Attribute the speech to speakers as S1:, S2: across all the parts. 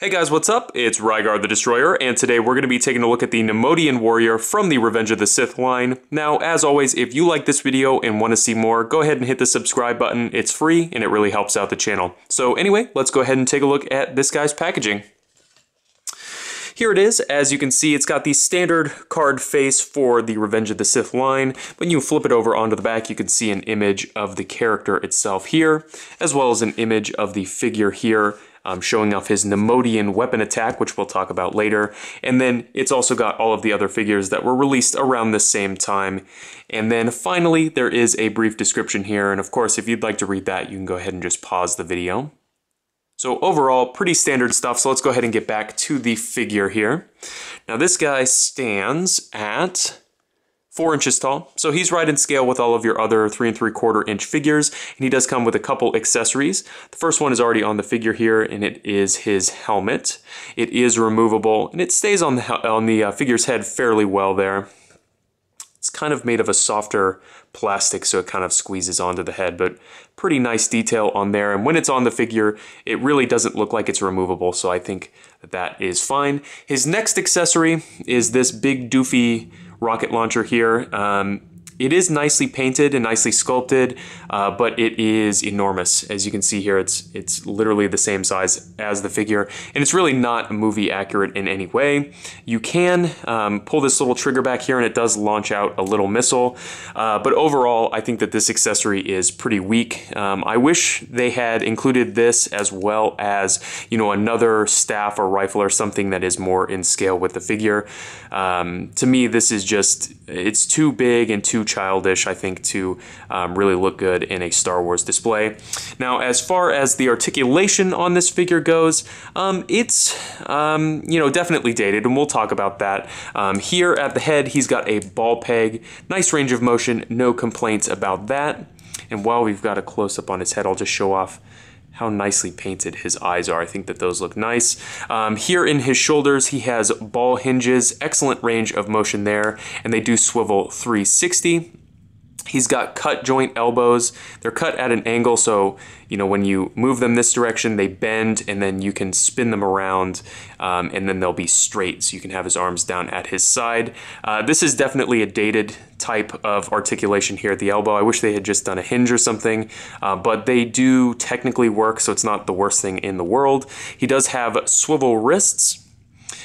S1: Hey guys, what's up? It's Rygar the Destroyer, and today we're going to be taking a look at the Nemodian Warrior from the Revenge of the Sith line. Now, as always, if you like this video and want to see more, go ahead and hit the subscribe button. It's free, and it really helps out the channel. So anyway, let's go ahead and take a look at this guy's packaging. Here it is. As you can see, it's got the standard card face for the Revenge of the Sith line. When you flip it over onto the back, you can see an image of the character itself here, as well as an image of the figure here, um, showing off his Nemodian weapon attack, which we'll talk about later. And then it's also got all of the other figures that were released around the same time. And then finally, there is a brief description here. And of course, if you'd like to read that, you can go ahead and just pause the video. So overall, pretty standard stuff. So let's go ahead and get back to the figure here. Now this guy stands at four inches tall. So he's right in scale with all of your other three and three quarter inch figures. And he does come with a couple accessories. The first one is already on the figure here and it is his helmet. It is removable and it stays on the, on the uh, figure's head fairly well there. It's kind of made of a softer plastic so it kind of squeezes onto the head, but pretty nice detail on there. And when it's on the figure, it really doesn't look like it's removable. So I think that, that is fine. His next accessory is this big doofy rocket launcher here. Um, it is nicely painted and nicely sculpted, uh, but it is enormous. As you can see here, it's it's literally the same size as the figure, and it's really not movie accurate in any way. You can um, pull this little trigger back here, and it does launch out a little missile. Uh, but overall, I think that this accessory is pretty weak. Um, I wish they had included this as well as you know another staff or rifle or something that is more in scale with the figure. Um, to me, this is just it's too big and too too childish, I think, to um, really look good in a Star Wars display. Now, as far as the articulation on this figure goes, um, it's, um, you know, definitely dated, and we'll talk about that. Um, here at the head, he's got a ball peg, nice range of motion, no complaints about that. And while we've got a close-up on his head, I'll just show off how nicely painted his eyes are. I think that those look nice. Um, here in his shoulders, he has ball hinges, excellent range of motion there, and they do swivel 360. He's got cut joint elbows. They're cut at an angle, so you know when you move them this direction, they bend, and then you can spin them around, um, and then they'll be straight. So you can have his arms down at his side. Uh, this is definitely a dated type of articulation here at the elbow. I wish they had just done a hinge or something, uh, but they do technically work, so it's not the worst thing in the world. He does have swivel wrists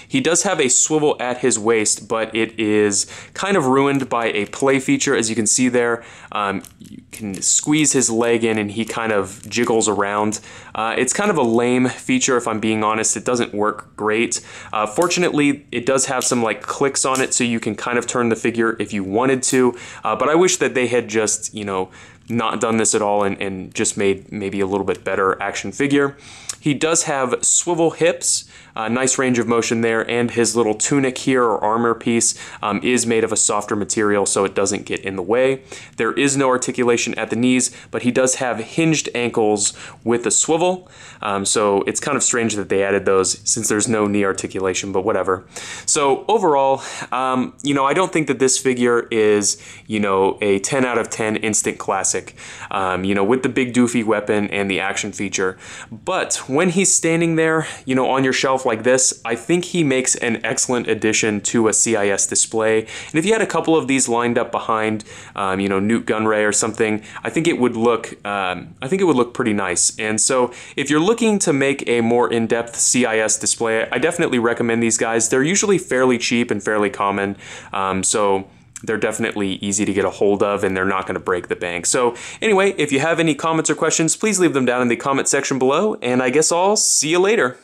S1: he does have a swivel at his waist, but it is kind of ruined by a play feature. As you can see there, um, you can squeeze his leg in and he kind of jiggles around. Uh, it's kind of a lame feature, if I'm being honest. It doesn't work great. Uh, fortunately, it does have some like clicks on it, so you can kind of turn the figure if you wanted to, uh, but I wish that they had just, you know, not done this at all and, and just made maybe a little bit better action figure. He does have swivel hips, a nice range of motion there, and his little tunic here or armor piece um, is made of a softer material so it doesn't get in the way. There is no articulation at the knees, but he does have hinged ankles with a swivel, um, so it's kind of strange that they added those since there's no knee articulation, but whatever. So overall, um, you know, I don't think that this figure is, you know, a 10 out of 10 instant classic classic, um, you know, with the big doofy weapon and the action feature. But when he's standing there, you know, on your shelf like this, I think he makes an excellent addition to a CIS display. And if you had a couple of these lined up behind, um, you know, Newt Gunray or something, I think it would look, um, I think it would look pretty nice. And so if you're looking to make a more in-depth CIS display, I definitely recommend these guys. They're usually fairly cheap and fairly common. Um, so they're definitely easy to get a hold of and they're not going to break the bank. So anyway, if you have any comments or questions, please leave them down in the comment section below. And I guess I'll see you later.